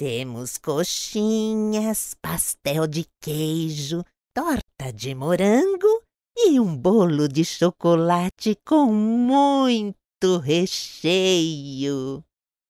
Temos coxinhas, pastel de queijo, torta de morango e um bolo de chocolate com muito recheio.